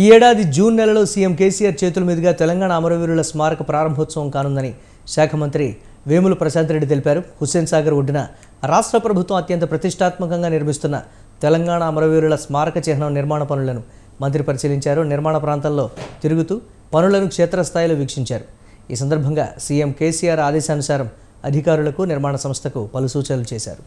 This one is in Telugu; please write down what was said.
ఈ ఏడాది జూన్ నెలలో సీఎం కేసీఆర్ చేతుల మీదుగా తెలంగాణ అమరవీరుల స్మారక ప్రారంభోత్సవం కానుందని శాఖ మంత్రి వేముల ప్రశాంత్ రెడ్డి తెలిపారు హుస్సేన్ సాగర్ ఒడ్డున రాష్ట్ర ప్రభుత్వం అత్యంత ప్రతిష్టాత్మకంగా నిర్మిస్తున్న తెలంగాణ అమరవీరుల స్మారక చిహ్నం నిర్మాణ పనులను మంత్రి పరిశీలించారు నిర్మాణ ప్రాంతాల్లో తిరుగుతూ పనులను క్షేత్రస్థాయిలో వీక్షించారు ఈ సందర్భంగా సీఎం కేసీఆర్ ఆదేశానుసారం అధికారులకు నిర్మాణ సంస్థకు పలు సూచనలు చేశారు